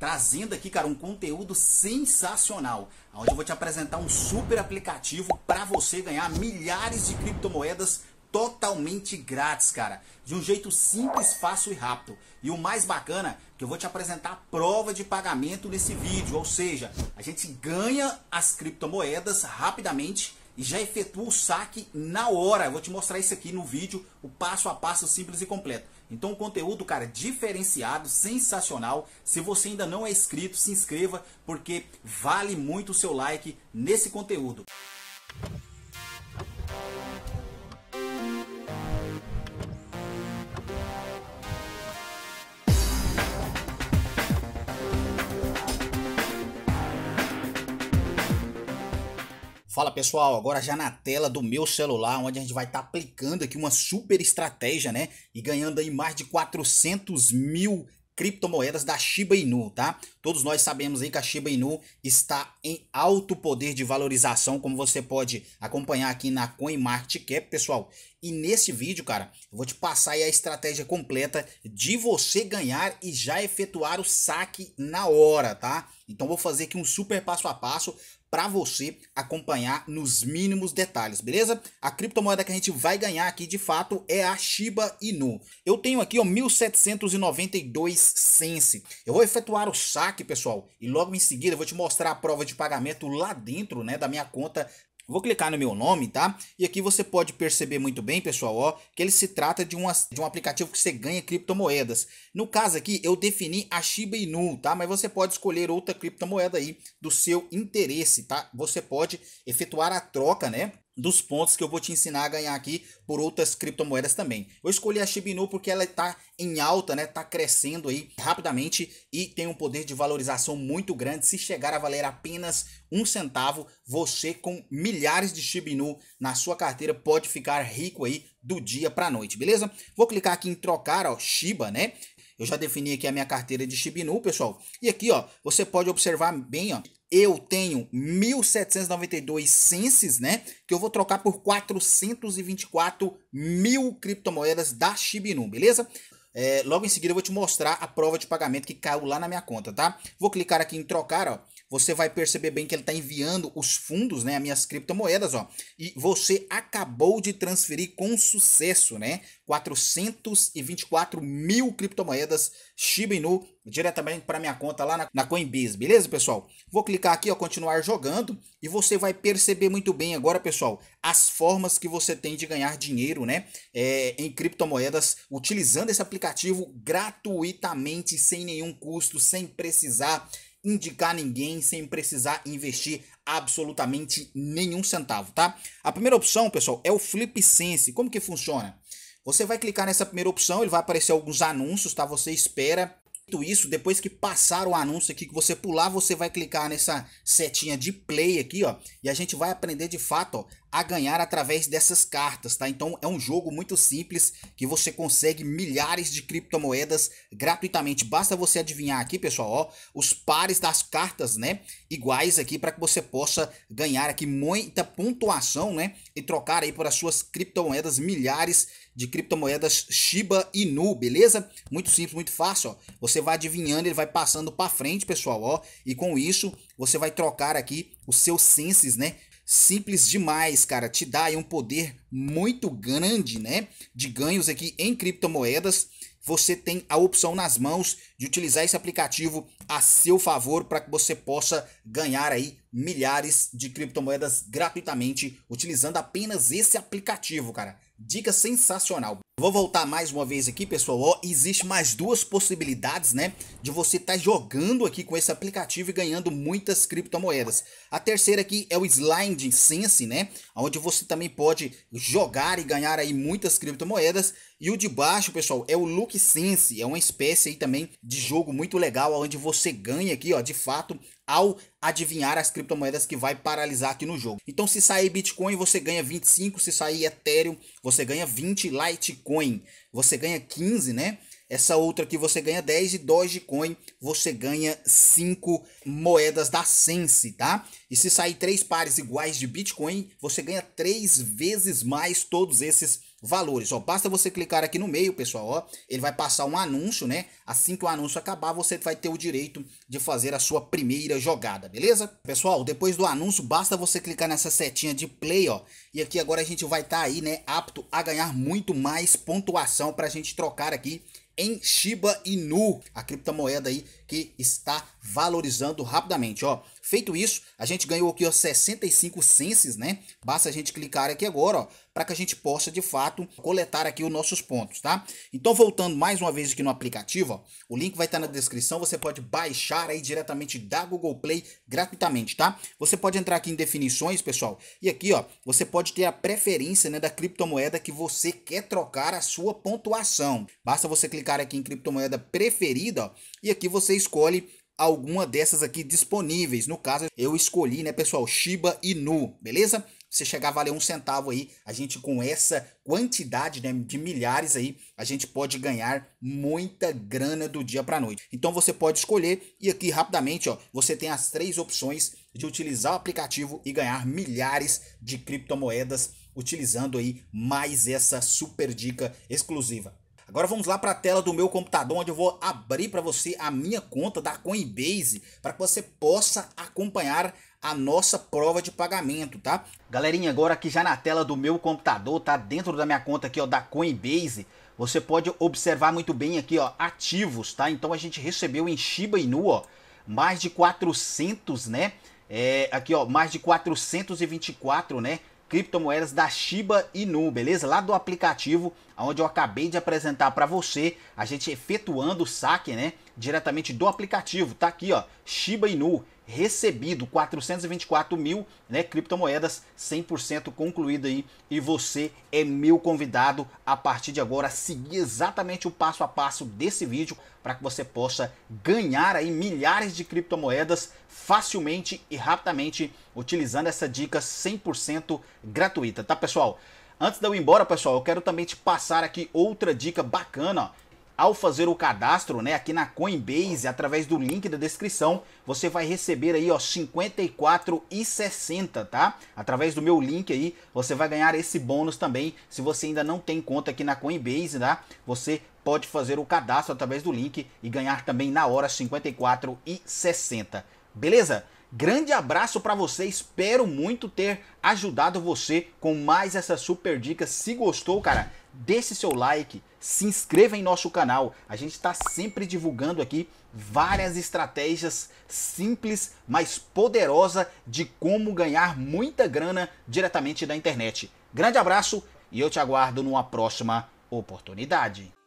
trazendo aqui, cara, um conteúdo sensacional, onde eu vou te apresentar um super aplicativo para você ganhar milhares de criptomoedas totalmente grátis, cara, de um jeito simples, fácil e rápido. E o mais bacana, que eu vou te apresentar a prova de pagamento nesse vídeo, ou seja, a gente ganha as criptomoedas rapidamente e já efetua o saque na hora. Eu vou te mostrar isso aqui no vídeo, o passo a passo simples e completo. Então, um conteúdo, cara, diferenciado, sensacional. Se você ainda não é inscrito, se inscreva, porque vale muito o seu like nesse conteúdo. Fala pessoal, agora já na tela do meu celular, onde a gente vai estar tá aplicando aqui uma super estratégia, né? E ganhando aí mais de 400 mil criptomoedas da Shiba Inu, tá? Todos nós sabemos aí que a Shiba Inu está em alto poder de valorização, como você pode acompanhar aqui na CoinMarketCap, pessoal. E nesse vídeo, cara, eu vou te passar aí a estratégia completa de você ganhar e já efetuar o saque na hora, tá? Então vou fazer aqui um super passo a passo para você acompanhar nos mínimos detalhes, beleza? A criptomoeda que a gente vai ganhar aqui de fato é a Shiba Inu. Eu tenho aqui ó 1792 sense. Eu vou efetuar o saque, pessoal, e logo em seguida eu vou te mostrar a prova de pagamento lá dentro, né, da minha conta Vou clicar no meu nome, tá? E aqui você pode perceber muito bem, pessoal, ó, que ele se trata de, uma, de um aplicativo que você ganha criptomoedas. No caso aqui, eu defini a Shiba Inu, tá? Mas você pode escolher outra criptomoeda aí do seu interesse, tá? Você pode efetuar a troca, né? dos pontos que eu vou te ensinar a ganhar aqui por outras criptomoedas também. Eu escolhi a Shiba Inu porque ela está em alta, né? Está crescendo aí rapidamente e tem um poder de valorização muito grande. Se chegar a valer apenas um centavo, você com milhares de Shiba Inu na sua carteira pode ficar rico aí do dia para noite, beleza? Vou clicar aqui em trocar, ó, Shiba, né? Eu já defini aqui a minha carteira de Shibinu, pessoal. E aqui, ó, você pode observar bem, ó, eu tenho 1792 senses, né? Que eu vou trocar por 424 mil criptomoedas da Shibinum, beleza? É, logo em seguida eu vou te mostrar a prova de pagamento que caiu lá na minha conta, tá? Vou clicar aqui em trocar, ó você vai perceber bem que ele está enviando os fundos, né, as minhas criptomoedas, ó, e você acabou de transferir com sucesso, né, 424 mil criptomoedas Shiba Inu diretamente para minha conta lá na, na Coinbase, beleza, pessoal? Vou clicar aqui, ó, continuar jogando e você vai perceber muito bem agora, pessoal, as formas que você tem de ganhar dinheiro, né, é, em criptomoedas utilizando esse aplicativo gratuitamente, sem nenhum custo, sem precisar indicar ninguém sem precisar investir absolutamente nenhum centavo, tá? A primeira opção, pessoal, é o FlipSense. Como que funciona? Você vai clicar nessa primeira opção, ele vai aparecer alguns anúncios, tá? Você espera isso, depois que passar o anúncio aqui que você pular, você vai clicar nessa setinha de play aqui, ó, e a gente vai aprender de fato ó, a ganhar através dessas cartas, tá? Então é um jogo muito simples que você consegue milhares de criptomoedas gratuitamente. Basta você adivinhar aqui, pessoal, ó, os pares das cartas, né? Iguais aqui para que você possa ganhar aqui muita pontuação, né? E trocar aí por as suas criptomoedas milhares de criptomoedas Shiba Inu, beleza? Muito simples, muito fácil, ó. Você vai adivinhando, ele vai passando para frente, pessoal, ó. E com isso, você vai trocar aqui os seus senses, né? simples demais, cara. Te dá aí um poder muito grande, né? De ganhos aqui em criptomoedas. Você tem a opção nas mãos de utilizar esse aplicativo a seu favor para que você possa ganhar aí milhares de criptomoedas gratuitamente utilizando apenas esse aplicativo, cara. Dica sensacional. Vou voltar mais uma vez aqui, pessoal. Ó, existe mais duas possibilidades, né? De você estar tá jogando aqui com esse aplicativo e ganhando muitas criptomoedas. A terceira aqui é o Slide Sense, né? Onde você também pode jogar e ganhar aí muitas criptomoedas. E o de baixo, pessoal, é o Look Sense. É uma espécie aí também de jogo muito legal, onde você ganha aqui, ó, de fato, ao adivinhar as criptomoedas que vai paralisar aqui no jogo. Então, se sair Bitcoin, você ganha 25, se sair Ethereum, você ganha 20, Litecoin, você ganha 15, né? Essa outra aqui você ganha 10 e Dogecoin você ganha 5 moedas da Sense, tá? E se sair três pares iguais de Bitcoin, você ganha três vezes mais todos esses valores. Ó, basta você clicar aqui no meio, pessoal, ó, ele vai passar um anúncio, né? Assim que o anúncio acabar, você vai ter o direito de fazer a sua primeira jogada, beleza? Pessoal, depois do anúncio, basta você clicar nessa setinha de play, ó, e aqui agora a gente vai estar tá aí, né, apto a ganhar muito mais pontuação para a gente trocar aqui em Shiba Inu, a criptomoeda aí que está valorizando rapidamente, ó. Feito isso, a gente ganhou aqui ó, 65 senses, né? Basta a gente clicar aqui agora, para que a gente possa de fato coletar aqui os nossos pontos, tá? Então voltando mais uma vez aqui no aplicativo, ó, o link vai estar tá na descrição, você pode baixar aí diretamente da Google Play gratuitamente, tá? Você pode entrar aqui em definições, pessoal, e aqui, ó, você pode ter a preferência, né, da criptomoeda que você quer trocar a sua pontuação. Basta você clicar aqui em criptomoeda preferida, ó, e aqui você escolhe alguma dessas aqui disponíveis. No caso, eu escolhi, né, pessoal, Shiba Inu, beleza? Se chegar a valer um centavo aí, a gente com essa quantidade né, de milhares aí, a gente pode ganhar muita grana do dia para noite. Então você pode escolher e aqui rapidamente, ó, você tem as três opções de utilizar o aplicativo e ganhar milhares de criptomoedas utilizando aí mais essa super dica exclusiva. Agora vamos lá para a tela do meu computador, onde eu vou abrir para você a minha conta da Coinbase, para que você possa acompanhar a nossa prova de pagamento, tá? Galerinha, agora aqui já na tela do meu computador, tá dentro da minha conta aqui, ó, da Coinbase, você pode observar muito bem aqui, ó, ativos, tá? Então a gente recebeu em Shiba Inu, ó, mais de 400, né? É, aqui, ó, mais de 424, né? criptomoedas da Shiba Inu, beleza? Lá do aplicativo onde eu acabei de apresentar para você, a gente efetuando o saque, né? Diretamente do aplicativo, tá aqui, ó, Shiba Inu recebido 424 mil né, criptomoedas 100% concluída aí e você é meu convidado a partir de agora a seguir exatamente o passo a passo desse vídeo para que você possa ganhar aí milhares de criptomoedas facilmente e rapidamente utilizando essa dica 100% gratuita, tá pessoal? Antes de eu ir embora, pessoal, eu quero também te passar aqui outra dica bacana. Ó ao fazer o cadastro, né, aqui na Coinbase, através do link da descrição, você vai receber aí, ó, 54,60, tá? Através do meu link aí, você vai ganhar esse bônus também. Se você ainda não tem conta aqui na Coinbase, tá? Você pode fazer o cadastro através do link e ganhar também na hora 54,60. Beleza? Grande abraço para você, espero muito ter ajudado você com mais essa super dica. Se gostou, cara, deixe seu like, se inscreva em nosso canal. A gente está sempre divulgando aqui várias estratégias simples, mas poderosa de como ganhar muita grana diretamente da internet. Grande abraço e eu te aguardo numa próxima oportunidade.